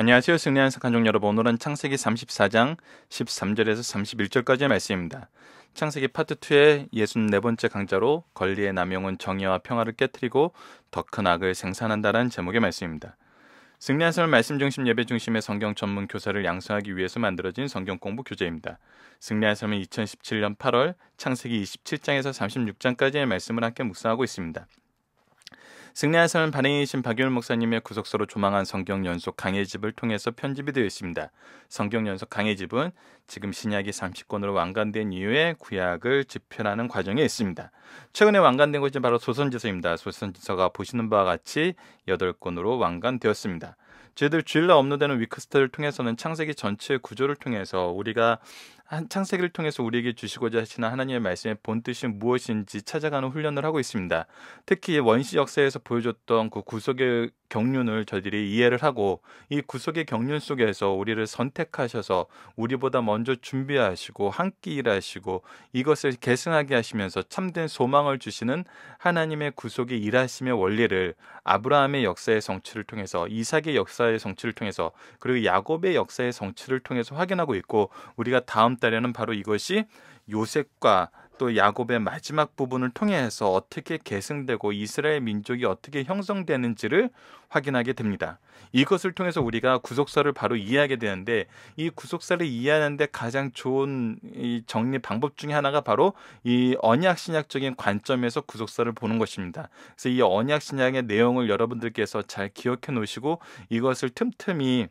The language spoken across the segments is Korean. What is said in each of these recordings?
안녕하세요. 승리한 성가족 여러분. 오늘은 창세기 34장 13절에서 31절까지의 말씀입니다. 창세기 파트 2의 64번째 강좌로 권리의 남용은 정의와 평화를 깨뜨리고 더 큰 악을 생산한다라는 제목의 말씀입니다. 승리한 삶을 말씀 중심 예배 중심의 성경 전문 교사를 양성하기 위해서 만들어진 성경 공부 교재입니다. 승리한 삶은 2017년 8월 창세기 27장에서 36장까지의 말씀을 함께 묵상하고 있습니다. 승리하선 반행이신 박윤 목사님의 구속서로 조망한 성경 연속 강해집을 통해서 편집이 되어 있습니다. 성경 연속 강해집은 지금 신약이 30권으로 완간된 이후에 구약을 집필하는 과정에 있습니다. 최근에 완간된 것이 바로 소선지서입니다. 소선지서가 보시는 바와 같이 8권으로 완간되었습니다. 저희들 주일날 업로드되는 위크스터를 통해서는 창세기 전체 의 구조를 통해서 우리가 한창세기를 통해서 우리에게 주시고자 하시는 하나님의 말씀의 본뜻이 무엇인지 찾아가는 훈련을 하고 있습니다. 특히 원시 역사에서 보여줬던 그 구속의 경륜을 저희들이 이해를 하고 이 구속의 경륜 속에서 우리를 선택하셔서 우리보다 먼저 준비하시고 함께 일 하시고 이것을 계승하게 하시면서 참된 소망을 주시는 하나님의 구속의 일하심의 원리를 아브라함의 역사의 성취를 통해서 이삭의 역사의 성취를 통해서 그리고 야곱의 역사의 성취를 통해서 확인하고 있고 우리가 다음 달에는 바로 이것이 요셉과 또 야곱의 마지막 부분을 통해서 어떻게 계승되고 이스라엘 민족이 어떻게 형성되는지를 확인하게 됩니다. 이것을 통해서 우리가 구속사를 바로 이해하게 되는데 이 구속사를 이해하는데 가장 좋은 이 정리 방법 중에 하나가 바로 이 언약 신약적인 관점에서 구속사를 보는 것입니다. 그래서 이 언약 신약의 내용을 여러분들께서 잘 기억해 놓으시고 이것을 틈틈이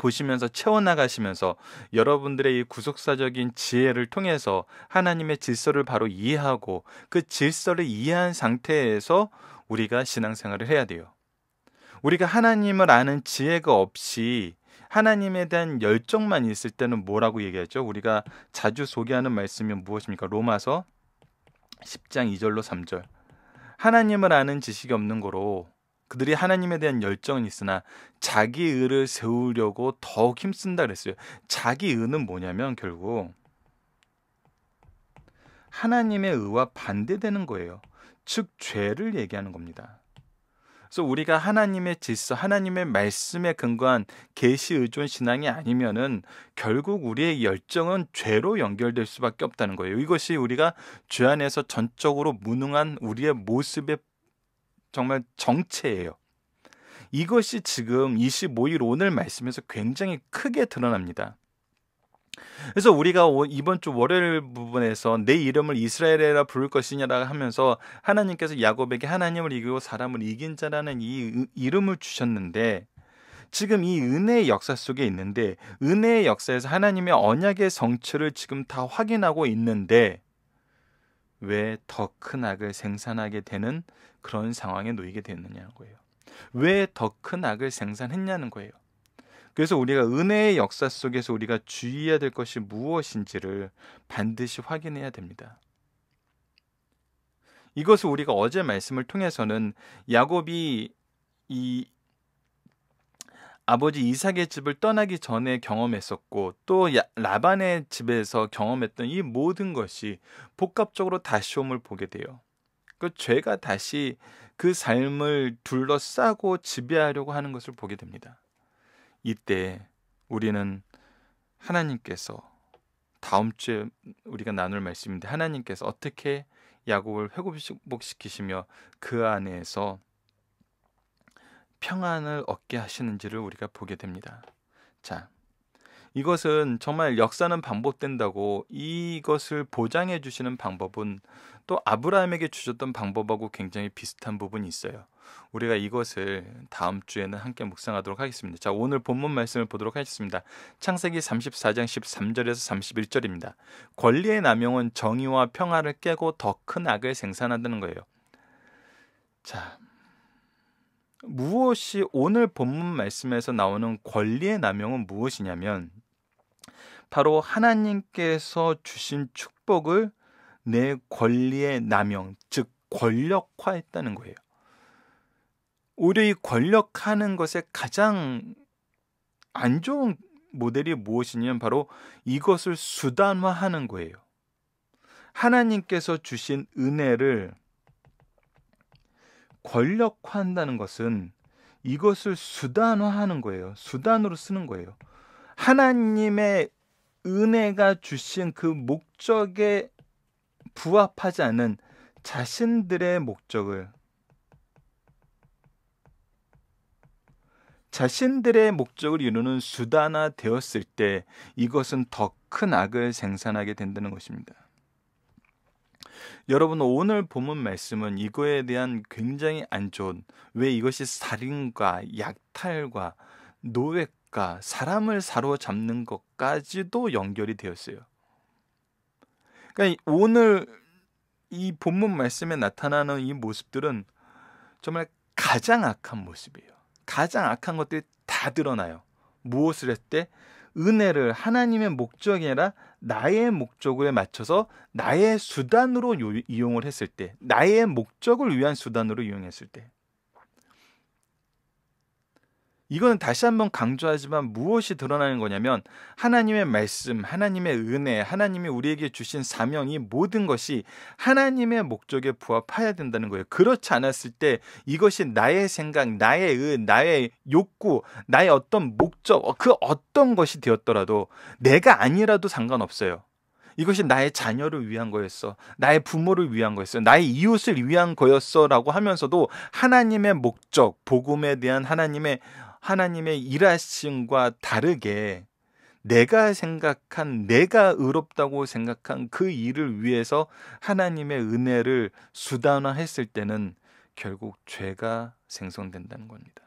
보시면서 채워나가시면서 여러분들의 이 구속사적인 지혜를 통해서 하나님의 질서를 바로 이해하고 그 질서를 이해한 상태에서 우리가 신앙생활을 해야 돼요. 우리가 하나님을 아는 지혜가 없이 하나님에 대한 열정만 있을 때는 뭐라고 얘기하죠? 우리가 자주 소개하는 말씀이 무엇입니까? 로마서 10장 2절로 3절. 하나님을 아는 지식이 없는 거로 그들이 하나님에 대한 열정은 있으나 자기 의를 세우려고 더욱 힘쓴다 그랬어요. 자기 의는 뭐냐면 결국 하나님의 의와 반대되는 거예요. 즉 죄를 얘기하는 겁니다. 그래서 우리가 하나님의 질서, 하나님의 말씀에 근거한 계시 의존 신앙이 아니면은 결국 우리의 열정은 죄로 연결될 수밖에 없다는 거예요. 이것이 우리가 죄 안에서 전적으로 무능한 우리의 모습의 정말 정체예요. 이것이 지금 25일 오늘 말씀에서 굉장히 크게 드러납니다. 그래서 우리가 이번 주 월요일 부분에서 내 이름을 이스라엘에라 부를 것이냐라 고 하면서 하나님께서 야곱에게 하나님을 이기고 사람을 이긴 자라는 이 이름을 주셨는데 지금 이 은혜의 역사 속에 있는데 은혜의 역사에서 하나님의 언약의 성취를 지금 다 확인하고 있는데 왜 더 큰 악을 생산하게 되는 그런 상황에 놓이게 되었느냐는 거예요. 왜 더 큰 악을 생산했냐는 거예요. 그래서 우리가 은혜의 역사 속에서 우리가 주의해야 될 것이 무엇인지를 반드시 확인해야 됩니다. 이것을 우리가 어제 말씀을 통해서는 야곱이 이 아버지 이삭의 집을 떠나기 전에 경험했었고 또 라반의 집에서 경험했던 이 모든 것이 복합적으로 다시 옴을 보게 돼요. 그 죄가 다시 그 삶을 둘러싸고 지배하려고 하는 것을 보게 됩니다. 이때 우리는 하나님께서 다음 주에 우리가 나눌 말씀인데 하나님께서 어떻게 야곱을 회복시키시며 그 안에서 평안을 얻게 하시는지를 우리가 보게 됩니다. 자, 이것은 정말 역사는 반복된다고 이것을 보장해 주시는 방법은 또 아브라함에게 주셨던 방법하고 굉장히 비슷한 부분이 있어요. 우리가 이것을 다음 주에는 함께 묵상하도록 하겠습니다. 자, 오늘 본문 말씀을 보도록 하겠습니다. 창세기 34장 13절에서 31절입니다. 권리의 남용은 정의와 평화를 깨고 더 큰 악을 생산한다는 거예요. 자, 무엇이 오늘 본문 말씀에서 나오는 권리의 남용은 무엇이냐면 바로 하나님께서 주신 축복을 내 권리의 남용, 즉 권력화했다는 거예요. 오히려 권력하는 것의 가장 안 좋은 모델이 무엇이냐면 바로 이것을 수단화하는 거예요. 하나님께서 주신 은혜를 권력화한다는 것은 이것을 수단화하는 거예요. 수단으로 쓰는 거예요. 하나님의 은혜가 주신 그 목적에 부합하지 않은 자신들의 목적을 자신들의 목적을 이루는 수단화 되었을 때 이것은 더 큰 악을 생산하게 된다는 것입니다. 여러분 오늘 보문 말씀은 이거에 대한 굉장히 안 좋은 왜 이것이 살인과 약탈과 노획 것과 그러니까 사람을 사로잡는 것까지도 연결이 되었어요. 그러니까 오늘 이 본문 말씀에 나타나는 이 모습들은 정말 가장 악한 모습이에요. 가장 악한 것들이 다 드러나요. 무엇을 했대? 은혜를 하나님의 목적이 아니라 나의 목적에 맞춰서 나의 수단으로 이용을 했을 때, 나의 목적을 위한 수단으로 이용했을 때. 이거는 다시 한번 강조하지만 무엇이 드러나는 거냐면 하나님의 말씀, 하나님의 은혜, 하나님이 우리에게 주신 사명이 모든 것이 하나님의 목적에 부합해야 된다는 거예요. 그렇지 않았을 때 이것이 나의 생각, 나의 은, 나의 욕구, 나의 어떤 목적, 어, 그 어떤 것이 되었더라도 내가 아니라도 상관없어요. 이것이 나의 자녀를 위한 거였어. 나의 부모를 위한 거였어. 나의 이웃을 위한 거였어. 라고 하면서도 하나님의 목적, 복음에 대한 하나님의 하나님의 일하심과 다르게 내가 생각한 내가 의롭다고 생각한 그 일을 위해서 하나님의 은혜를 수단화했을 때는 결국 죄가 생성된다는 겁니다.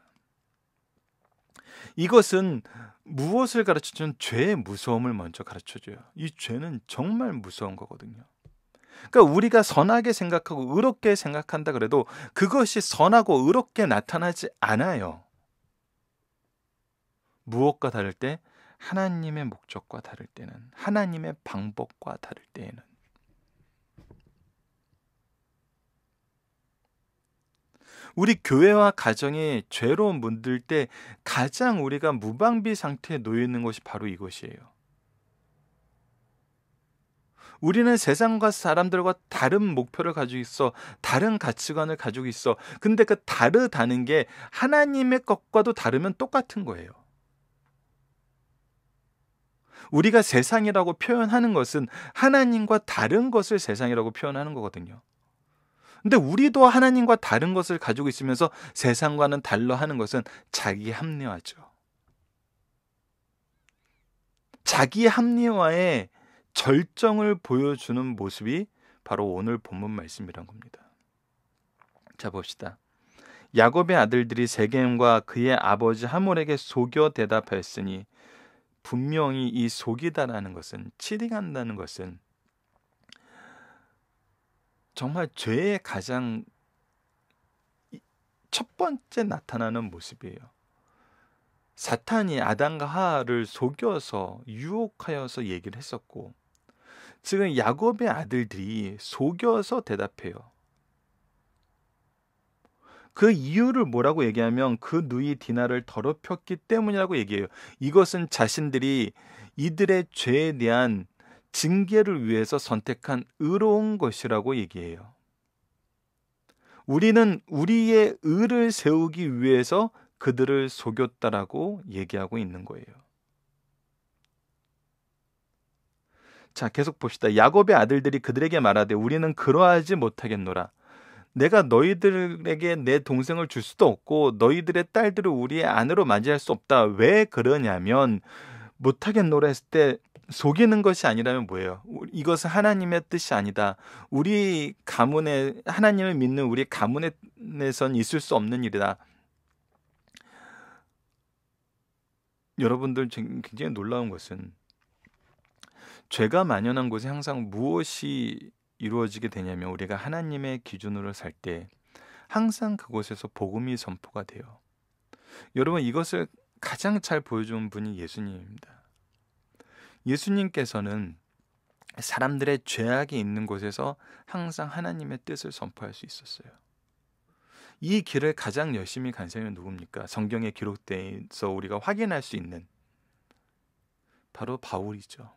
이것은 무엇을 가르쳐주는 죄의 무서움을 먼저 가르쳐줘요. 이 죄는 정말 무서운 거거든요. 그러니까 우리가 선하게 생각하고 의롭게 생각한다 그래도 그것이 선하고 의롭게 나타나지 않아요. 무엇과 다를 때 하나님의 목적과 다를 때는 하나님의 방법과 다를 때에는 우리 교회와 가정이 죄로 문들 때 가장 우리가 무방비 상태에 놓여 있는 것이 바로 이것이에요. 우리는 세상과 사람들과 다른 목표를 가지고 있어 다른 가치관을 가지고 있어 근데 그 다르다는 게 하나님의 것과도 다르면 똑같은 거예요 우리가 세상이라고 표현하는 것은 하나님과 다른 것을 세상이라고 표현하는 거거든요. 근데 우리도 하나님과 다른 것을 가지고 있으면서 세상과는 달러 하는 것은 자기 합리화죠. 자기 합리화의 절정을 보여주는 모습이 바로 오늘 본문 말씀이란 겁니다. 자 봅시다. 야곱의 아들들이 세겜과 그의 아버지 하몰에게 속여 대답했으니 분명히 이 속이다라는 것은 치딩한다는 것은 정말 죄의 가장 첫 번째 나타나는 모습이에요. 사탄이 아담과 하를 속여서 유혹하여서 얘기를 했었고 지금 야곱의 아들들이 속여서 대답해요. 그 이유를 뭐라고 얘기하면 그 누이 디나를 더럽혔기 때문이라고 얘기해요. 이것은 자신들이 이들의 죄에 대한 징계를 위해서 선택한 의로운 것이라고 얘기해요. 우리는 우리의 의를 세우기 위해서 그들을 속였다라고 얘기하고 있는 거예요. 자, 계속 봅시다. 야곱의 아들들이 그들에게 말하되 우리는 그러하지 못하겠노라. 내가 너희들에게 내 동생을 줄 수도 없고 너희들의 딸들을 우리의 안으로 맞이할 수 없다. 왜 그러냐면 못하겠노라 했을 때 속이는 것이 아니라면 뭐예요? 이것은 하나님의 뜻이 아니다. 우리 가문에 하나님을 믿는 우리 가문에선 있을 수 없는 일이다. 여러분들 굉장히 놀라운 것은 죄가 만연한 곳에 항상 무엇이 이루어지게 되냐면 우리가 하나님의 기준으로 살 때 항상 그곳에서 복음이 선포가 돼요. 여러분 이것을 가장 잘 보여준 분이 예수님입니다. 예수님께서는 사람들의 죄악이 있는 곳에서 항상 하나님의 뜻을 선포할 수 있었어요. 이 길을 가장 열심히 간 사람이 누굽니까? 성경에 기록돼서 우리가 확인할 수 있는 바로 바울이죠.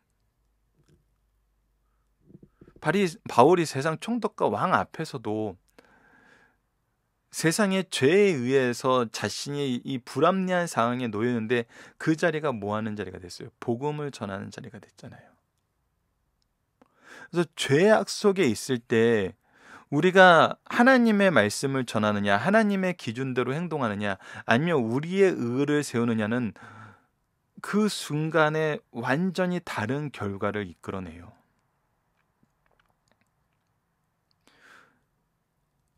바리, 바울이 세상 총독과 왕 앞에서도 세상의 죄에 의해서 자신이 이 불합리한 상황에 놓였는데 그 자리가 뭐 하는 자리가 됐어요? 복음을 전하는 자리가 됐잖아요. 그래서 죄악 속에 있을 때 우리가 하나님의 말씀을 전하느냐, 하나님의 기준대로 행동하느냐, 아니면 우리의 의를 세우느냐는 그 순간에 완전히 다른 결과를 이끌어내요.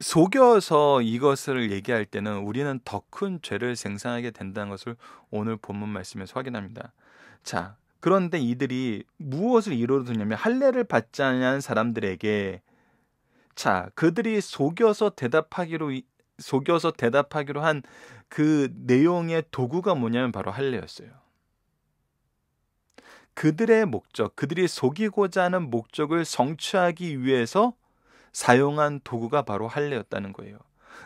속여서 이것을 얘기할 때는 우리는 더 큰 죄를 생산하게 된다는 것을 오늘 본문 말씀에서 확인합니다. 자, 그런데 이들이 무엇을 이루어두냐면 할례를 받지 않은 사람들에게 자, 그들이 속여서 대답하기로 속여서 대답하기로 한 그 내용의 도구가 뭐냐면 바로 할례였어요. 그들의 목적, 그들이 속이고자 하는 목적을 성취하기 위해서 사용한 도구가 바로 할례였다는 거예요.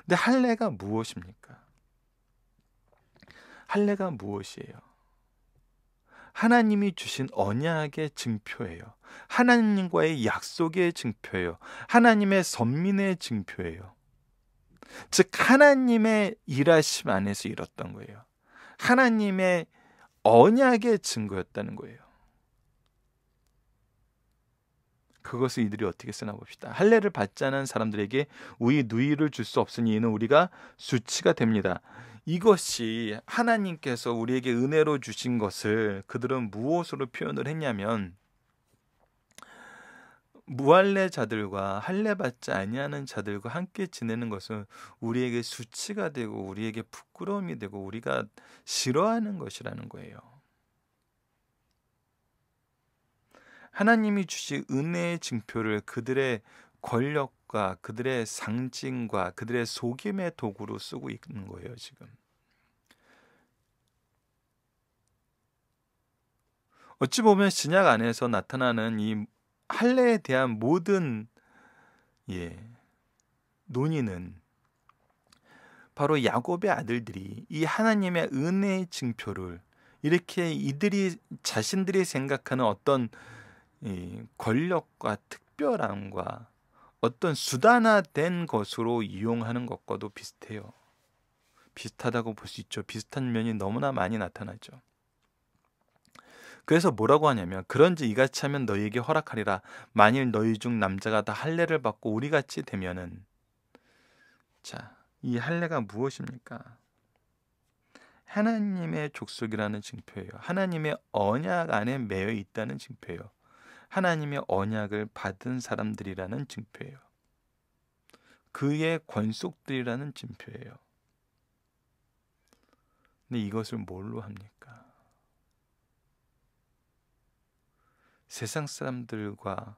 근데 할례가 무엇입니까? 할례가 무엇이에요? 하나님이 주신 언약의 증표예요. 하나님과의 약속의 증표예요. 하나님의 선민의 증표예요. 즉 하나님의 일하심 안에서 일었던 거예요. 하나님의 언약의 증거였다는 거예요. 그것을 이들이 어떻게 쓰나 봅시다. 할례를 받자는 사람들에게 우리 누이를 줄 수 없으니 는 우리가 수치가 됩니다. 이것이 하나님께서 우리에게 은혜로 주신 것을 그들은 무엇으로 표현을 했냐면 무할례 자들과 할례 받지 아니하는 자들과 함께 지내는 것은 우리에게 수치가 되고 우리에게 부끄러움이 되고 우리가 싫어하는 것이라는 거예요. 하나님이 주신 은혜의 증표를 그들의 권력과 그들의 상징과 그들의 속임의 도구로 쓰고 있는 거예요, 지금. 어찌 보면 신약 안에서 나타나는 이 할례에 대한 모든 예, 논의는 바로 야곱의 아들들이 이 하나님의 은혜의 증표를 이렇게 이들이 자신들이 생각하는 어떤 이 권력과 특별함과 어떤 수단화된 것으로 이용하는 것과도 비슷해요. 비슷하다고 볼 수 있죠. 비슷한 면이 너무나 많이 나타나죠. 그래서 뭐라고 하냐면 그런지 이같이 하면 너희에게 허락하리라 만일 너희 중 남자가 다 할례를 받고 우리같이 되면은 자, 이 할례가 무엇입니까? 하나님의 족속이라는 증표예요. 하나님의 언약 안에 매여 있다는 증표예요. 하나님의 언약을 받은 사람들이라는 증표예요. 그의 권속들이라는 증표예요. 근데 이것을 뭘로 합니까? 세상 사람들과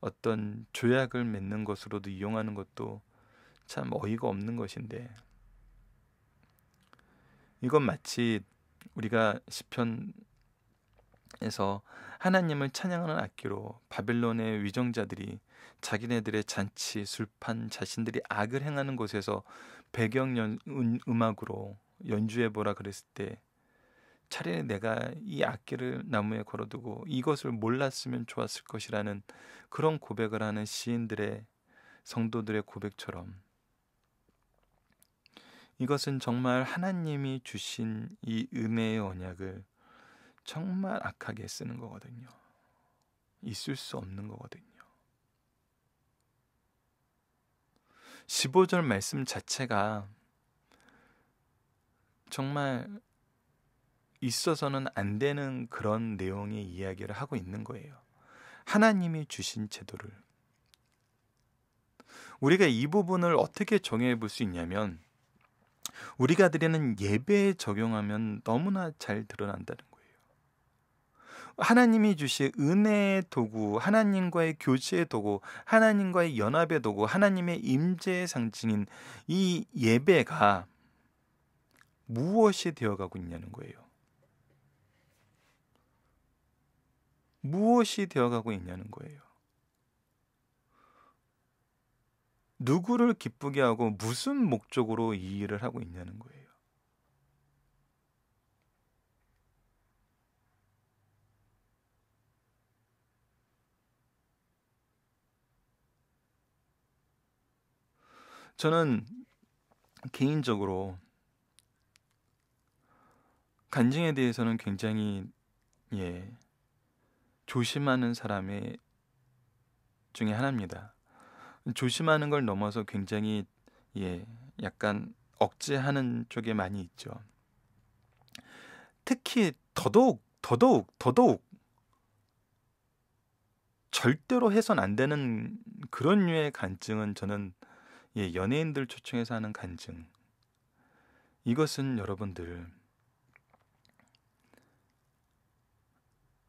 어떤 조약을 맺는 것으로도 이용하는 것도 참 어이가 없는 것인데 이건 마치 우리가 시편에서 하나님을 찬양하는 악기로 바빌론의 위정자들이 자기네들의 잔치, 술판, 자신들이 악을 행하는 곳에서 배경 연, 음, 음악으로 연주해 보라 그랬을 때 차라리 내가 이 악기를 나무에 걸어두고 이것을 몰랐으면 좋았을 것이라는 그런 고백을 하는 시인들의 성도들의 고백처럼 이것은 정말 하나님이 주신 이 음의 언약을 정말 악하게 쓰는 거거든요. 있을 수 없는 거거든요. 15절 말씀 자체가 정말 있어서는 안 되는 그런 내용의 이야기를 하고 있는 거예요. 하나님이 주신 제도를. 우리가 이 부분을 어떻게 정해 볼 수 있냐면, 우리가 드리는 예배에 적용하면 너무나 잘 드러난다는 거예요. 하나님이 주신 은혜의 도구, 하나님과의 교제의 도구, 하나님과의 연합의 도구, 하나님의 임재의 상징인 이 예배가 무엇이 되어가고 있냐는 거예요. 무엇이 되어가고 있냐는 거예요. 누구를 기쁘게 하고 무슨 목적으로 이 일을 하고 있냐는 거예요. 저는 개인적으로 간증에 대해서는 굉장히 예 조심하는 사람의 중에 하나입니다. 조심하는 걸 넘어서 굉장히 예 약간 억제하는 쪽에 많이 있죠. 특히 더더욱 더더욱 더더욱 절대로 해선 안 되는 그런 류의 간증은 저는 예, 연예인들 초청해서 하는 간증. 이것은 여러분들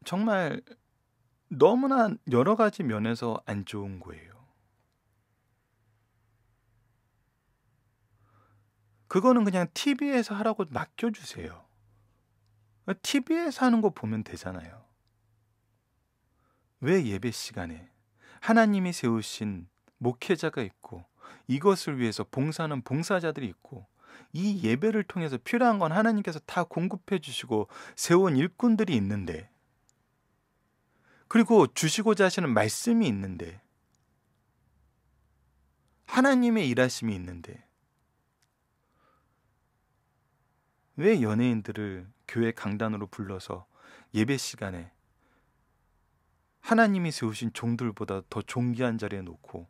정말 너무나 여러 가지 면에서 안 좋은 거예요. 그거는 그냥 TV에서 하라고 맡겨주세요. TV에서 하는 거 보면 되잖아요. 왜 예배 시간에 하나님이 세우신 목회자가 있고 이것을 위해서 봉사하는 봉사자들이 있고 이 예배를 통해서 필요한 건 하나님께서 다 공급해 주시고 세운 일꾼들이 있는데 그리고 주시고자 하시는 말씀이 있는데 하나님의 일하심이 있는데 왜 연예인들을 교회 강단으로 불러서 예배 시간에 하나님이 세우신 종들보다 더 존귀한 자리에 놓고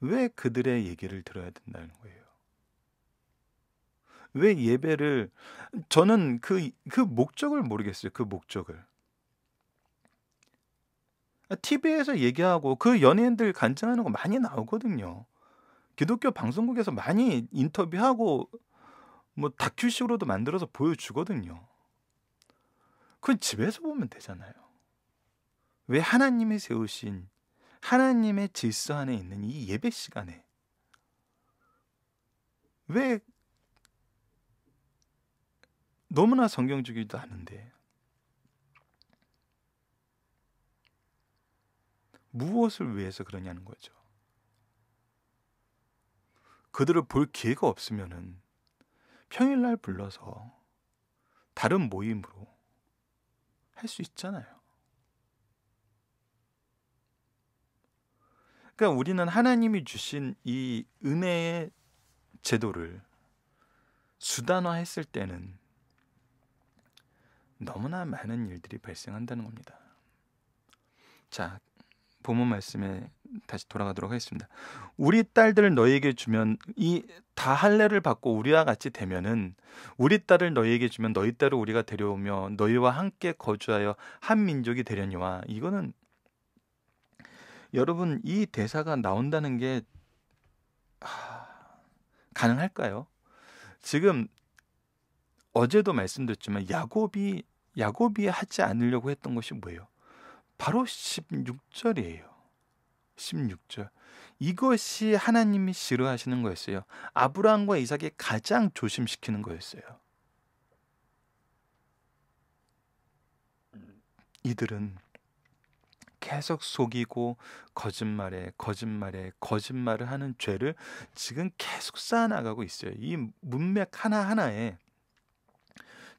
왜 그들의 얘기를 들어야 된다는 거예요? 왜 예배를 저는 그, 그 목적을 모르겠어요. 그 목적을. TV에서 얘기하고 그 연예인들 간증하는 거 많이 나오거든요. 기독교 방송국에서 많이 인터뷰하고 뭐 다큐식으로도 만들어서 보여주거든요. 그건 집에서 보면 되잖아요. 왜 하나님이 세우신 하나님의 질서 안에 있는 이 예배 시간에 왜 너무나 성경적이기도하는데 무엇을 위해서 그러냐는 거죠. 그들을 볼 기회가 없으면은 평일날 불러서 다른 모임으로 할 수 있잖아요. 그러니까 우리는 하나님이 주신 이 은혜의 제도를 수단화했을 때는 너무나 많은 일들이 발생한다는 겁니다. 자, 본문 말씀에 다시 돌아가도록 하겠습니다. 우리 딸들을 너희에게 주면 이 다 할례를 받고 우리와 같이 되면은 우리 딸을 너희에게 주면 너희 딸을 우리가 데려오며 너희와 함께 거주하여 한 민족이 되려니와 이거는 여러분 이 대사가 나온다는 게 하, 가능할까요? 지금 어제도 말씀드렸지만 야곱이 야곱이 하지 않으려고 했던 것이 뭐예요? 바로 16절이에요. 16절. 이것이 하나님이 싫어하시는 거였어요. 아브라함과 이삭이 가장 조심시키는 거였어요. 이들은 계속 속이고 거짓말에 거짓말에 거짓말을 하는 죄를 지금 계속 쌓아나가고 있어요. 이 문맥 하나하나에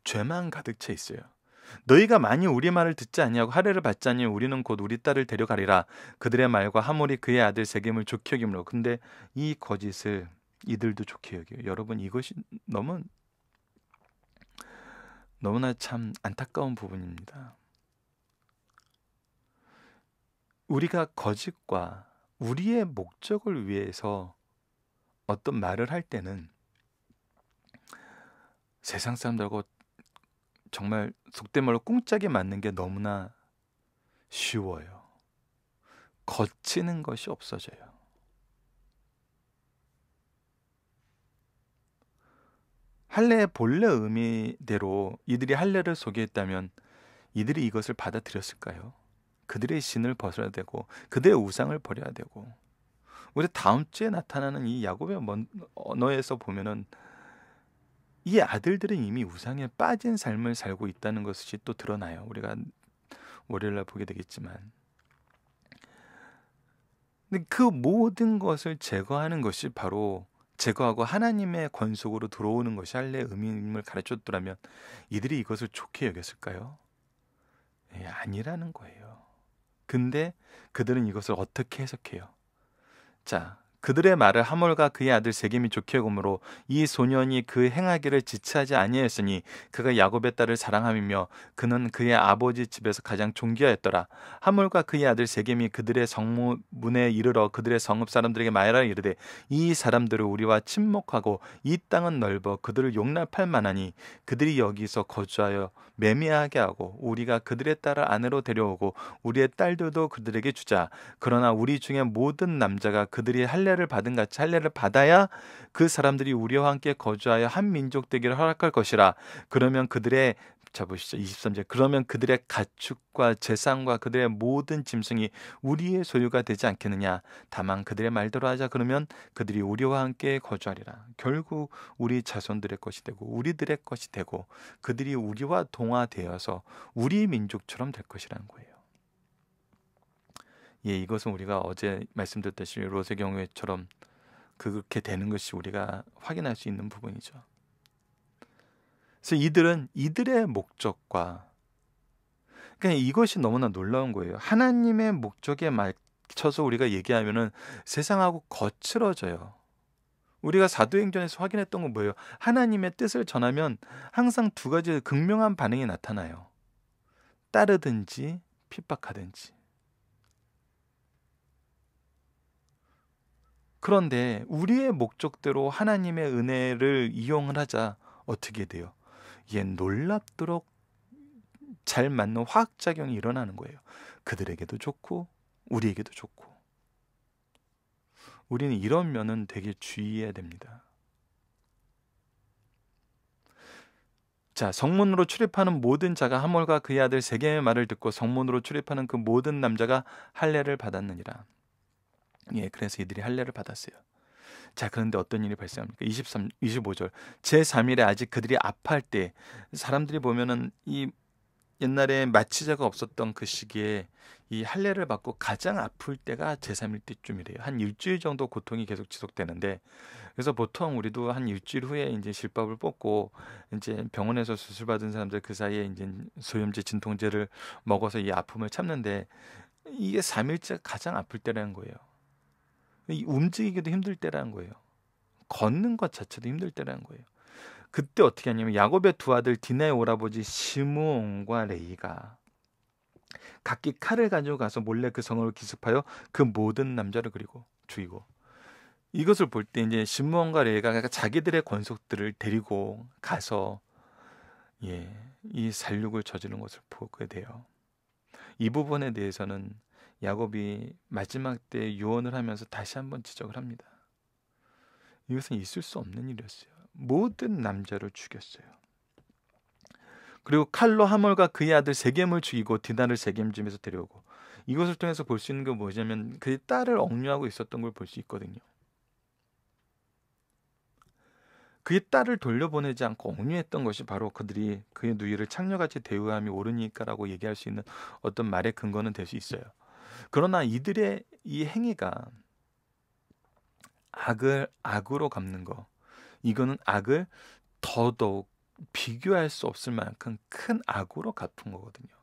죄만 가득 채 있어요. 너희가 많이 우리 말을 듣지 않냐고하례를 받자니 우리는 곧 우리 딸을 데려가리라 그들의 말과 하모이 그의 아들 세겜을 좋게 여김으로 근데 이 거짓을 이들도 좋게 여겨요 여러분 이것이 너무 너무나 참 안타까운 부분입니다 우리가 거짓과 우리의 목적을 위해서 어떤 말을 할 때는 세상 사람들하고 정말 속된 말로 꽁짝에 맞는 게 너무나 쉬워요. 거치는 것이 없어져요. 할례의 본래 의미대로 이들이 할례를 소개했다면 이들이 이것을 받아들였을까요? 그들의 신을 벗어야 되고 그들의 우상을 버려야 되고 우리 다음 주에 나타나는 이 야곱의 언어에서 보면은 이 아들들은 이미 우상에 빠진 삶을 살고 있다는 것이 또 드러나요. 우리가 월요일날 보게 되겠지만 근데 그 모든 것을 제거하는 것이 바로 제거하고 하나님의 권속으로 들어오는 것이 할례의 의미임을 가르쳤더라면 이들이 이것을 좋게 여겼을까요? 예, 아니라는 거예요. 근데 그들은 이것을 어떻게 해석해요? 자, 그들의 말을 하몰과 그의 아들 세겜이 좋게 곰으로 이 소년이 그 행하기를 지체하지 아니하였으니 그가 야곱의 딸을 사랑함이며 그는 그의 아버지 집에서 가장 존귀하였더라 하몰과 그의 아들 세겜이 그들의 성문에 이르러 그들의 성읍 사람들에게 말하라 이르되 이 사람들을 우리와 침묵하고 이 땅은 넓어 그들을 용납할 만하니 그들이 여기서 거주하여 매매하게 하고 우리가 그들의 딸을 아내로 데려오고 우리의 딸들도 그들에게 주자 그러나 우리 중에 모든 남자가 그들이 할 할례를 받은 같이 할례를 받아야 그 사람들이 우리와 함께 거주하여 한 민족 되기를 허락할 것이라. 그러면 그들의 자 보시죠. 23절. 그러면 그들의 가축과 재산과 그들의 모든 짐승이 우리의 소유가 되지 않겠느냐. 다만 그들의 말대로 하자 그러면 그들이 우리와 함께 거주하리라. 결국 우리 자손들의 것이 되고 우리들의 것이 되고 그들이 우리와 동화되어서 우리 민족처럼 될 것이라는 거예요. 예, 이것은 우리가 어제 말씀드렸듯이 롯의 경우에처럼 그렇게 되는 것이 우리가 확인할 수 있는 부분이죠. 그래서 이들은 이들의 목적과 그냥 그러니까 이것이 너무나 놀라운 거예요. 하나님의 목적에 맞춰서 우리가 얘기하면은 세상하고 거칠어져요. 우리가 사도행전에서 확인했던 건 뭐예요? 하나님의 뜻을 전하면 항상 두 가지 극명한 반응이 나타나요. 따르든지 핍박하든지. 그런데 우리의 목적대로 하나님의 은혜를 이용을 하자 어떻게 돼요? 이게 놀랍도록 잘 맞는 화학작용이 일어나는 거예요. 그들에게도 좋고 우리에게도 좋고. 우리는 이런 면은 되게 주의해야 됩니다. 자, 성문으로 출입하는 모든 자가 하몰과 그의 아들 세겜의 말을 듣고 성문으로 출입하는 그 모든 남자가 할례를 받았느니라. 예, 그래서 이들이 할례를 받았어요. 자, 그런데 어떤 일이 발생합니까? 23 25절. 제3일에 아직 그들이 아파할 때 사람들이 보면은 이 옛날에 마취자가 없었던 그 시기에 이 할례를 받고 가장 아플 때가 제3일 때쯤이래요. 한 일주일 정도 고통이 계속 지속되는데 그래서 보통 우리도 한 일주일 후에 이제 실밥을 뽑고 이제 병원에서 수술 받은 사람들 그 사이에 이제 소염제 진통제를 먹어서 이 아픔을 참는데 이게 3일째 가장 아플 때라는 거예요. 움직이기도 힘들 때라는 거예요. 걷는 것 자체도 힘들 때라는 거예요. 그때 어떻게 하냐면 야곱의 두 아들 디나의 오라버지 시므온과 레이가 각기 칼을 가지고 가서 몰래 그 성을 기습하여 그 모든 남자를 그리고 죽이고 이것을 볼 때 이제 시므온과 레이가 그러니까 자기들의 권속들을 데리고 가서 예, 이 살육을 저지른 것을 보게 돼요. 이 부분에 대해서는 야곱이 마지막 때 유언을 하면서 다시 한번 지적을 합니다. 이것은 있을 수 없는 일이었어요. 모든 남자를 죽였어요. 그리고 칼로 하몰과 그의 아들 세겜을 죽이고 디나를 세겜집에서 데려오고 이것을 통해서 볼 수 있는 게 뭐냐면 그의 딸을 억류하고 있었던 걸 볼 수 있거든요. 그의 딸을 돌려보내지 않고 억류했던 것이 바로 그들이 그의 누이를 창녀같이 대우함이 옳으니까라고 얘기할 수 있는 어떤 말의 근거는 될 수 있어요. 그러나 이들의 이 행위가 악을 악으로 갚는 거 이거는 악을 더더욱 비교할 수 없을 만큼 큰 악으로 갚은 거거든요.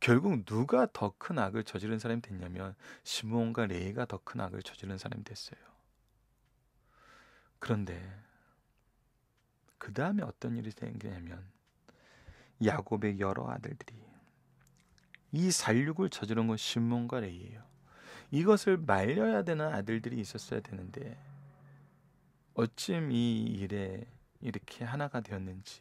결국 누가 더 큰 악을 저지른 사람이 됐냐면 시몬과 레이가 더 큰 악을 저지른 사람이 됐어요. 그런데 그 다음에 어떤 일이 생기냐면 야곱의 여러 아들들이 이 살육을 저지른 건 신문과 레이예요. 이것을 말려야 되는 아들들이 있었어야 되는데 어쩜 이 일에 이렇게 하나가 되었는지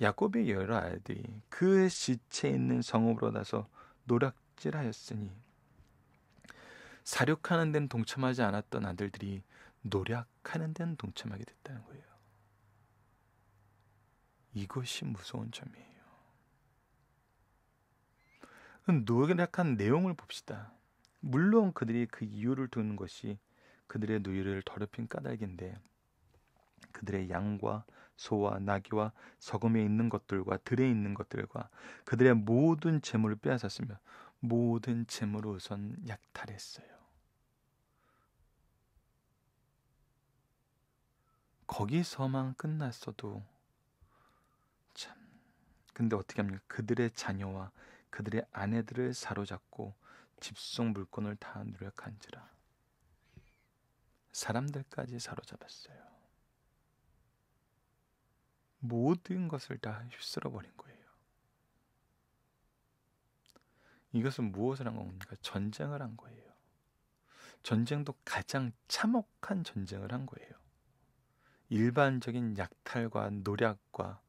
야곱의 여러 아들이 그의 지체 있는 성읍으로 나서 노략질하였으니 사륙하는 데는 동참하지 않았던 아들들이 노력하는 데는 동참하게 됐다는 거예요. 이것이 무서운 점이에요. 노력한 내용을 봅시다. 물론 그들이 그 이유를 두는 것이 그들의 누이를 더럽힌 까닭인데 그들의 양과 소와 나귀와 서금에 있는 것들과 들에 있는 것들과 그들의 모든 재물을 빼앗았으며 모든 재물을 우선 약탈했어요. 거기서만 끝났어도 참 근데 어떻게 합니까? 그들의 자녀와 그들의 아내들을 사로잡고 집속 물건을 다 누력한지라 사람들까지 사로잡았어요. 모든 것을 다 휩쓸어 버린 거예요. 이것은 무엇을 한 겁니까? 전쟁을 한 거예요. 전쟁도 가장 참혹한 전쟁을 한 거예요. 일반적인 약탈과 노략과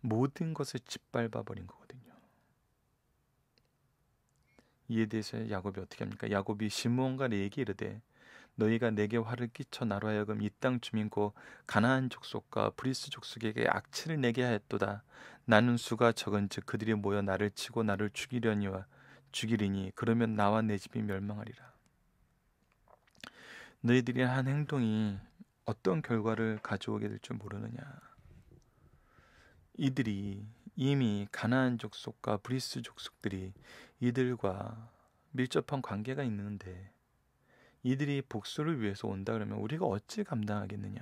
모든 것을 짓밟아 버린 거예요. 이에 대해서 야곱이 어떻게 합니까? 야곱이 시므온과 레에게 이르되 너희가 내게 화를 끼쳐 나로 하여금 이 땅주민과 가나안 족속과 브리스 족속에게 악취를 내게 하였도다. 나는 수가 적은즉 그들이 모여 나를 치고 나를 죽이려니와 죽이리니 그러면 나와 내 집이 멸망하리라. 너희들이 한 행동이 어떤 결과를 가져오게 될 줄 모르느냐. 이들이 이미 가나안 족속과 브리스 족속들이 이들과 밀접한 관계가 있는데 이들이 복수를 위해서 온다 그러면 우리가 어찌 감당하겠느냐?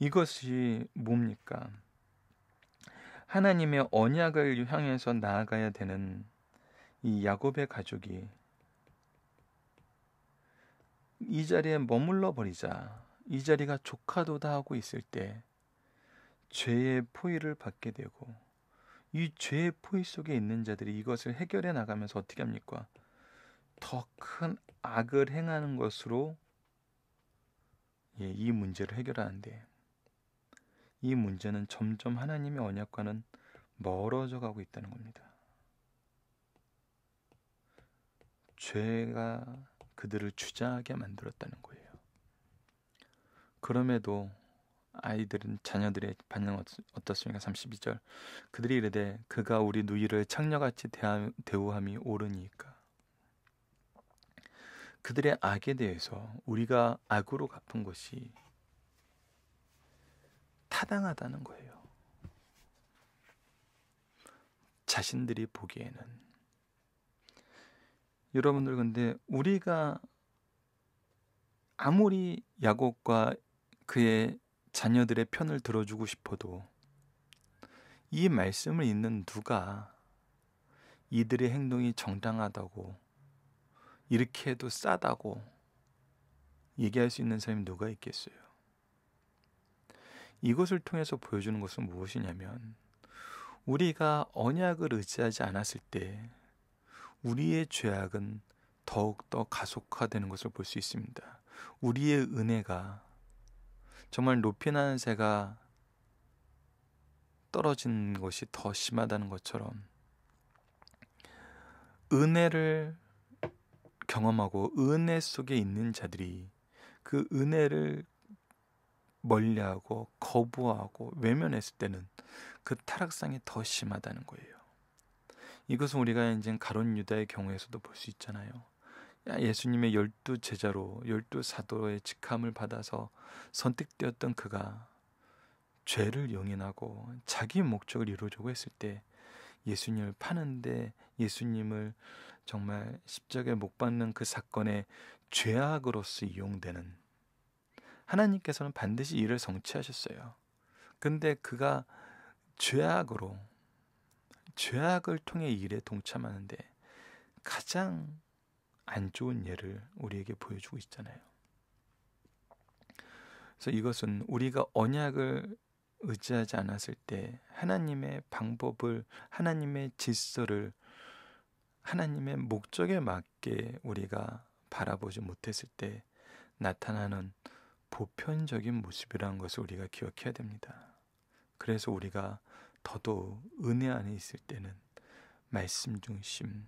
이것이 뭡니까? 하나님의 언약을 향해서 나아가야 되는 이 야곱의 가족이 이 자리에 머물러 버리자. 이 자리가 조카도다 하고 있을 때 죄의 포위를 받게 되고 이 죄의 포위 속에 있는 자들이 이것을 해결해 나가면서 어떻게 합니까? 더 큰 악을 행하는 것으로 예, 이 문제를 해결하는데 이 문제는 점점 하나님의 언약과는 멀어져 가고 있다는 겁니다. 죄가 그들을 주장하게 만들었다는 거예요. 그럼에도 아이들은 자녀들의 반응 어떻습니까? 32절 그들이 이르되 그가 우리 누이를 창녀같이 대우함이 옳으니까 그들의 악에 대해서 우리가 악으로 갚은 것이 타당하다는 거예요. 자신들이 보기에는 여러분들 근데 우리가 아무리 야곱과 그의 자녀들의 편을 들어주고 싶어도 이 말씀을 읽는 누가 이들의 행동이 정당하다고 이렇게 해도 싸다고 얘기할 수 있는 사람이 누가 있겠어요? 이것을 통해서 보여주는 것은 무엇이냐면 우리가 언약을 의지하지 않았을 때 우리의 죄악은 더욱더 가속화되는 것을 볼 수 있습니다. 우리의 은혜가 정말 높이 나는 새가 떨어진 것이 더 심하다는 것처럼 은혜를 경험하고 은혜 속에 있는 자들이 그 은혜를 멀리하고 거부하고 외면했을 때는 그 타락상이 더 심하다는 거예요. 이것은 우리가 이제 가론 유다의 경우에서도 볼 수 있잖아요. 예수님의 열두 제자로 열두 사도의 직함을 받아서 선택되었던 그가 죄를 용인하고 자기 목적을 이루어주고 했을 때 예수님을 파는데 예수님을 정말 십자가에 못 박는 그사건의 죄악으로서 이용되는 하나님께서는 반드시 이를 성취하셨어요. 근데 그가 죄악으로 죄악을 통해 일에 동참하는데 가장 안 좋은 예를 우리에게 보여주고 있잖아요. 그래서 이것은 우리가 언약을 의지하지 않았을 때 하나님의 방법을 하나님의 질서를 하나님의 목적에 맞게 우리가 바라보지 못했을 때 나타나는 보편적인 모습이라는 것을 우리가 기억해야 됩니다. 그래서 우리가 더더욱 은혜 안에 있을 때는 말씀 중심,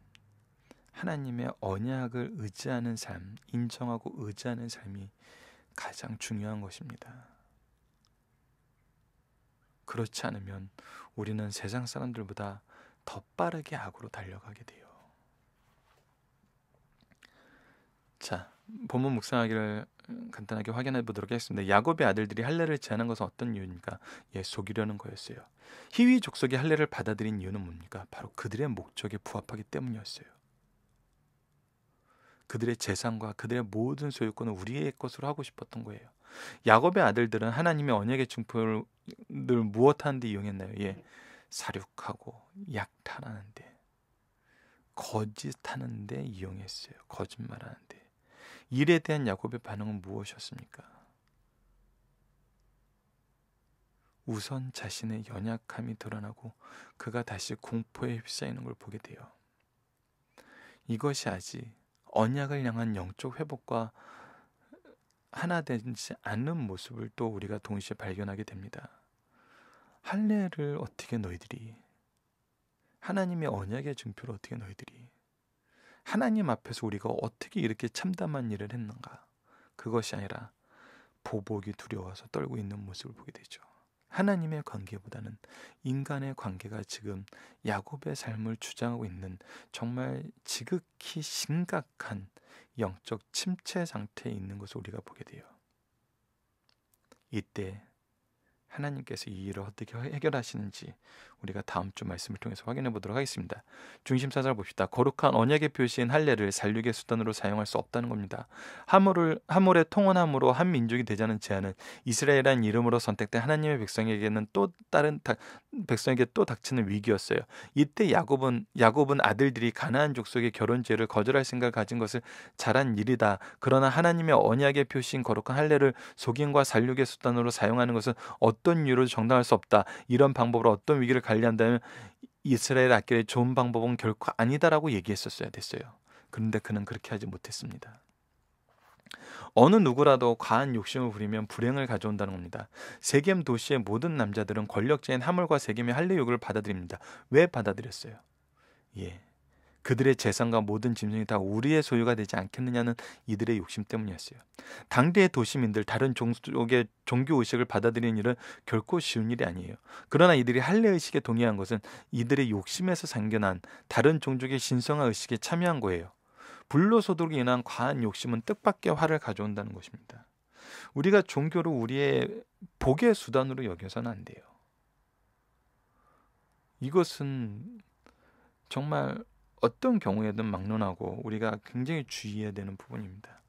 하나님의 언약을 의지하는 삶, 인정하고 의지하는 삶이 가장 중요한 것입니다. 그렇지 않으면 우리는 세상 사람들보다 더 빠르게 악으로 달려가게 돼요. 자, 본문 묵상하기를 간단하게 확인해 보도록 하겠습니다. 야곱의 아들들이 할례를 제한한 것은 어떤 이유입니까? 예, 속이려는 거였어요. 희위 족속이 할례를 받아들인 이유는 뭡니까? 바로 그들의 목적에 부합하기 때문이었어요. 그들의 재산과 그들의 모든 소유권을 우리의 것으로 하고 싶었던 거예요. 야곱의 아들들은 하나님의 언약의 증표를 무엇 하는데 이용했나요? 예. 사륙하고 약탈하는데 거짓하는데 이용했어요. 거짓말하는데 일에 대한 야곱의 반응은 무엇이었습니까? 우선 자신의 연약함이 드러나고 그가 다시 공포에 휩싸이는 걸 보게 돼요. 이것이 아직 언약을 향한 영적 회복과 하나 되지 않는 모습을 또 우리가 동시에 발견하게 됩니다. 할례를 어떻게 너희들이 하나님의 언약의 증표를 어떻게 너희들이 하나님 앞에서 우리가 어떻게 이렇게 참담한 일을 했는가 그것이 아니라 보복이 두려워서 떨고 있는 모습을 보게 되죠. 하나님의 관계보다는 인간의 관계가 지금 야곱의 삶을 주장하고 있는 정말 지극히 심각한 영적 침체 상태에 있는 것을 우리가 보게 돼요. 이때 하나님께서 이 일을 어떻게 해결하시는지 우리가 다음 주 말씀을 통해서 확인해 보도록 하겠습니다. 중심 사절 봅시다. 거룩한 언약의 표시인 할례를 살육의 수단으로 사용할 수 없다는 겁니다. 하물을 하물의 통원함으로 한 민족이 되자는 제안은 이스라엘이란 이름으로 선택된 하나님의 백성에게는 또 다른 다, 백성에게 또 닥치는 위기였어요. 이때 야곱은 야곱은 아들들이 가나안 족속의 결혼죄를 거절할 생각을 가진 것을 잘한 일이다. 그러나 하나님의 언약의 표시인 거룩한 할례를 속임과 살육의 수단으로 사용하는 것은 어떤 이유로 정당할 수 없다. 이런 방법으로 어떤 위기를 관리한다면 이스라엘 악기의 좋은 방법은 결코 아니다라고 얘기했었어야 됐어요. 그런데 그는 그렇게 하지 못했습니다. 어느 누구라도 과한 욕심을 부리면 불행을 가져온다는 겁니다. 세겜 도시의 모든 남자들은 권력자인 하물과 세겜의 할례 욕을 받아들입니다. 왜 받아들였어요? 예. 그들의 재산과 모든 짐승이 다 우리의 소유가 되지 않겠느냐는 이들의 욕심 때문이었어요. 당대의 도시민들 다른 종족의 종교 의식을 받아들이는 일은 결코 쉬운 일이 아니에요. 그러나 이들이 할례 의식에 동의한 것은 이들의 욕심에서 생겨난 다른 종족의 신성화 의식에 참여한 거예요. 불로 소득에 인한 과한 욕심은 뜻밖의 화를 가져온다는 것입니다. 우리가 종교를 우리의 복의 수단으로 여겨서는 안 돼요. 이것은 정말 어떤 경우에든 막론하고 우리가 굉장히 주의해야 되는 부분입니다.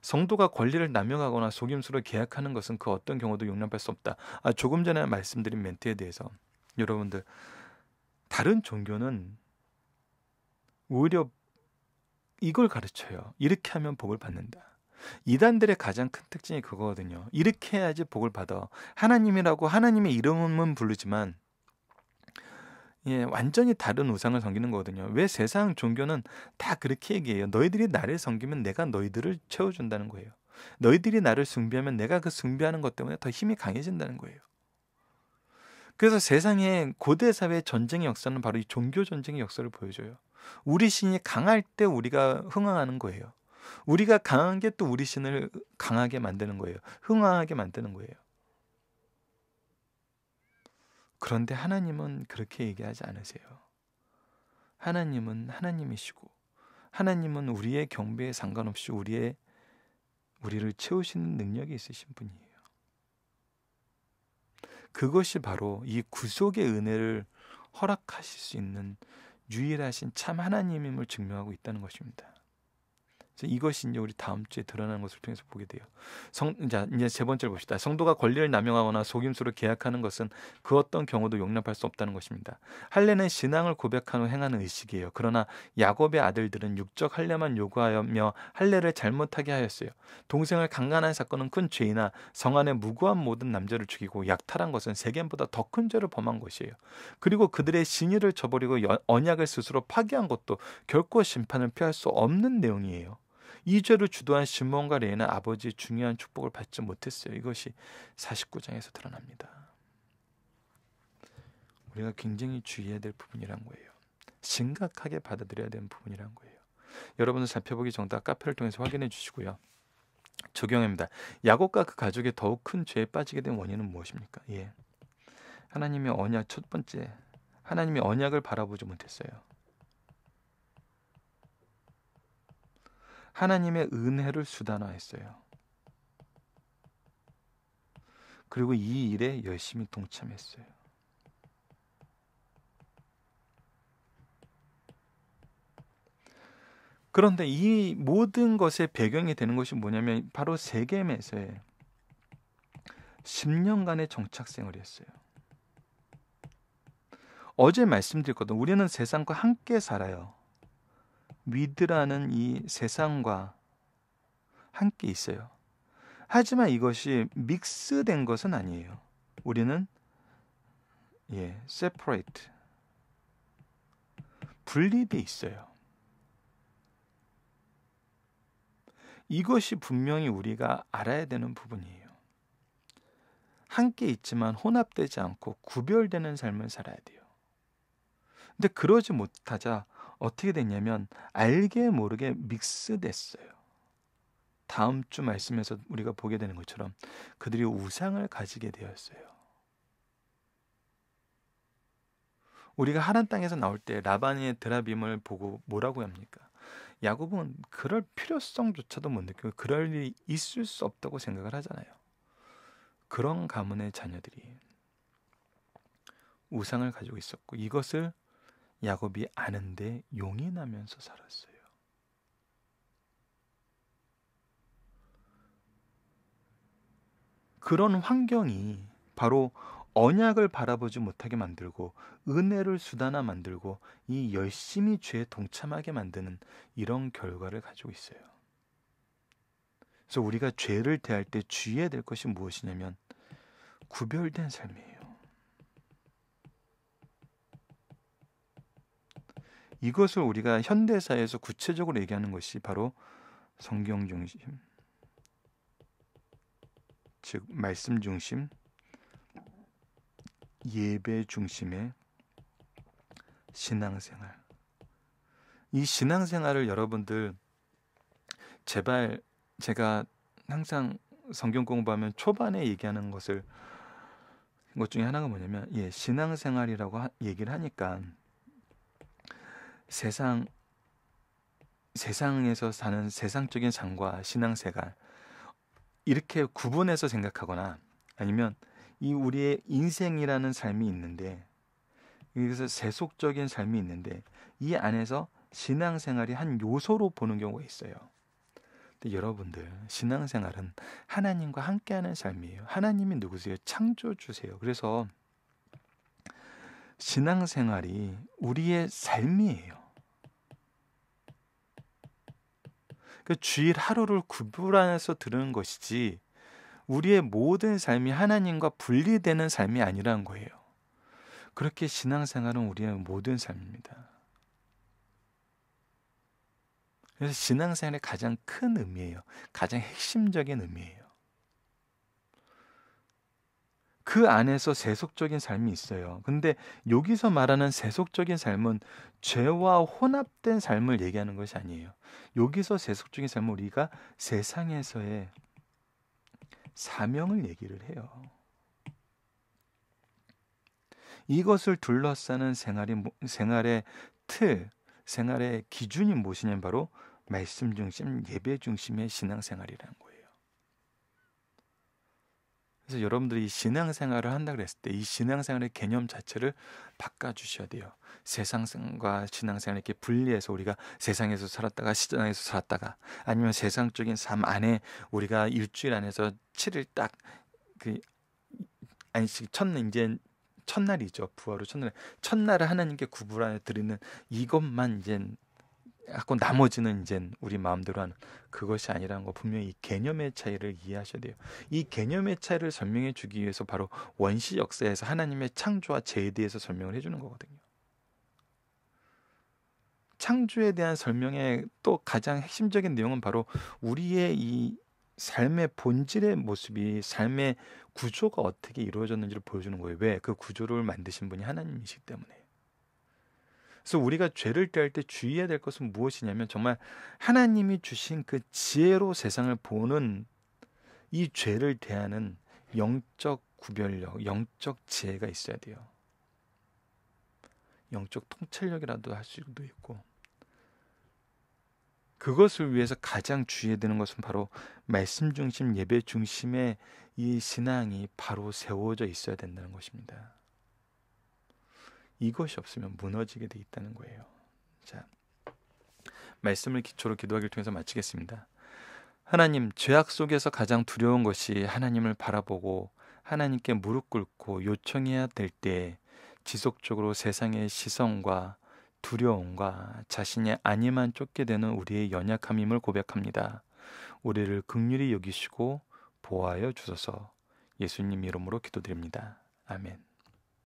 성도가 권리를 남용하거나 속임수로 계약하는 것은 그 어떤 경우도 용납할 수 없다. 아, 조금 전에 말씀드린 멘트에 대해서 여러분들 다른 종교는 오히려 이걸 가르쳐요. 이렇게 하면 복을 받는다. 이단들의 가장 큰 특징이 그거거든요. 이렇게 해야지 복을 받아. 하나님이라고 하나님의 이름은 부르지만 예, 완전히 다른 우상을 섬기는 거거든요. 왜 세상 종교는 다 그렇게 얘기해요. 너희들이 나를 섬기면 내가 너희들을 채워준다는 거예요. 너희들이 나를 숭배하면 내가 그 숭배하는 것 때문에 더 힘이 강해진다는 거예요. 그래서 세상의 고대 사회의 전쟁의 역사는 바로 이 종교 전쟁의 역사를 보여줘요. 우리 신이 강할 때 우리가 흥황하는 거예요. 우리가 강한 게 또 우리 신을 강하게 만드는 거예요. 흥황하게 만드는 거예요. 그런데 하나님은 그렇게 얘기하지 않으세요. 하나님은 하나님이시고 하나님은 우리의 경배에 상관없이 우리의 우리를 채우시는 능력이 있으신 분이에요. 그것이 바로 이 구속의 은혜를 허락하실 수 있는 유일하신 참 하나님임을 증명하고 있다는 것입니다. 이것이 이제 우리 다음 주에 드러나는 것을 통해서 보게 돼요. 성, 자, 이제 세 번째를 봅시다. 성도가 권리를 남용하거나 속임수로 계약하는 것은 그 어떤 경우도 용납할 수 없다는 것입니다. 할례는 신앙을 고백한 후 행하는 의식이에요. 그러나 야곱의 아들들은 육적 할례만 요구하며 할례를 잘못하게 하였어요. 동생을 강간한 사건은 큰 죄이나 성안에 무고한 모든 남자를 죽이고 약탈한 것은 세겜보다 더 큰 죄를 범한 것이에요. 그리고 그들의 신의를 저버리고 언약을 스스로 파괴한 것도 결코 심판을 피할 수 없는 내용이에요. 이 죄를 주도한 시몬과 레이는 아버지의 중요한 축복을 받지 못했어요. 이것이 49장에서 드러납니다. 우리가 굉장히 주의해야 될 부분이란 거예요. 심각하게 받아들여야 되는 부분이란 거예요. 여러분은 살펴보기 정답 카페를 통해서 확인해 주시고요. 조경입니다. 야곱과 그 가족이 더욱 큰 죄에 빠지게 된 원인은 무엇입니까? 예. 하나님의 언약 첫 번째 하나님의 언약을 바라보지 못했어요. 하나님의 은혜를 수단화했어요. 그리고 이 일에 열심히 동참했어요. 그런데 이 모든 것의 배경이 되는 것이 뭐냐면 바로 세겜에서의 10년간의 정착 생활이었어요. 어제 말씀드렸거든. 우리는 세상과 함께 살아요. 위드라는 이 세상과 함께 있어요. 하지만 이것이 믹스된 것은 아니에요. 우리는 예, separate 분리돼 있어요. 이것이 분명히 우리가 알아야 되는 부분이에요. 함께 있지만 혼합되지 않고 구별되는 삶을 살아야 돼요. 근데 그러지 못하자 어떻게 됐냐면 알게 모르게 믹스됐어요. 다음 주 말씀에서 우리가 보게 되는 것처럼 그들이 우상을 가지게 되었어요. 우리가 하란 땅에서 나올 때 라반의 드라빔을 보고 뭐라고 합니까? 야곱은 그럴 필요성조차도 못 느끼고 그럴 일이 있을 수 없다고 생각을 하잖아요. 그런 가문의 자녀들이 우상을 가지고 있었고 이것을 야곱이 아는데 용이 나면서 살았어요. 그런 환경이 바로 언약을 바라보지 못하게 만들고 은혜를 수단화 만들고 이 열심히 죄에 동참하게 만드는 이런 결과를 가지고 있어요. 그래서 우리가 죄를 대할 때 주의해야 될 것이 무엇이냐면 구별된 삶이에요. 이것을 우리가 현대사에서 구체적으로 얘기하는 것이 바로 성경 중심, 즉 말씀 중심, 예배 중심의 신앙생활. 이 신앙생활을 여러분들 제발 제가 항상 성경 공부하면 초반에 얘기하는 것을 것 중에 하나가 뭐냐면 예 신앙생활이라고 하, 얘기를 하니까 세상 세상에서 사는 세상적인 삶과 신앙생활 이렇게 구분해서 생각하거나 아니면 이 우리의 인생이라는 삶이 있는데 여기서 세속적인 삶이 있는데 이 안에서 신앙생활이 한 요소로 보는 경우가 있어요. 근데 여러분들 신앙생활은 하나님과 함께하는 삶이에요. 하나님이 누구세요? 창조주세요. 그래서 신앙생활이 우리의 삶이에요. 그 주일 하루를 구분해서 들은 것이지 우리의 모든 삶이 하나님과 분리되는 삶이 아니라는 거예요. 그렇게 신앙생활은 우리의 모든 삶입니다. 그래서 신앙생활의 가장 큰 의미예요. 가장 핵심적인 의미예요. 그 안에서 세속적인 삶이 있어요. 근데 여기서 말하는 세속적인 삶은 죄와 혼합된 삶을 얘기하는 것이 아니에요. 여기서 세속적인 삶은 우리가 세상에서의 사명을 얘기를 해요. 이것을 둘러싸는 생활이, 생활의 틀, 생활의 기준이 무엇이냐면 바로 말씀 중심, 예배 중심의 신앙생활이라는 거예요. 그래서 여러분들이 신앙생활을 한다 그랬을 때 이 신앙생활의 개념 자체를 바꿔 주셔야 돼요. 세상과 신앙생활 이렇게 분리해서 우리가 세상에서 살았다가 시장에서 살았다가 아니면 세상적인 삶 안에 우리가 일주일 안에서 7일 딱그 안식 첫날 이제 첫날이죠. 부활후 첫날 첫날을 하나님께 구분 안에 드리는 이것만 이제 하고 나머지는 이제 우리 마음대로 하는 그것이 아니라는 거 분명히 이 개념의 차이를 이해하셔야 돼요. 이 개념의 차이를 설명해 주기 위해서 바로 원시 역사에서 하나님의 창조와 죄에 대해서 설명을 해 주는 거거든요. 창조에 대한 설명의 또 가장 핵심적인 내용은 바로 우리의 이 삶의 본질의 모습이 삶의 구조가 어떻게 이루어졌는지를 보여주는 거예요. 왜? 그 구조를 만드신 분이 하나님이시기 때문에. 그래서 우리가 죄를 대할 때 주의해야 될 것은 무엇이냐면 정말 하나님이 주신 그 지혜로 세상을 보는 이 죄를 대하는 영적 구별력, 영적 지혜가 있어야 돼요. 영적 통찰력이라도 할 수도 있고 그것을 위해서 가장 주의해야 되는 것은 바로 말씀 중심, 예배 중심의 이 신앙이 바로 세워져 있어야 된다는 것입니다. 이것이 없으면 무너지게 돼 있다는 거예요. 자, 말씀을 기초로 기도하기를 통해서 마치겠습니다. 하나님, 죄악 속에서 가장 두려운 것이 하나님을 바라보고 하나님께 무릎 꿇고 요청해야 될 때 지속적으로 세상의 시선과 두려움과 자신의 아니만 쫓게 되는 우리의 연약함임을 고백합니다. 우리를 극률히 여기시고 보호하여 주소서 예수님 이름으로 기도드립니다. 아멘.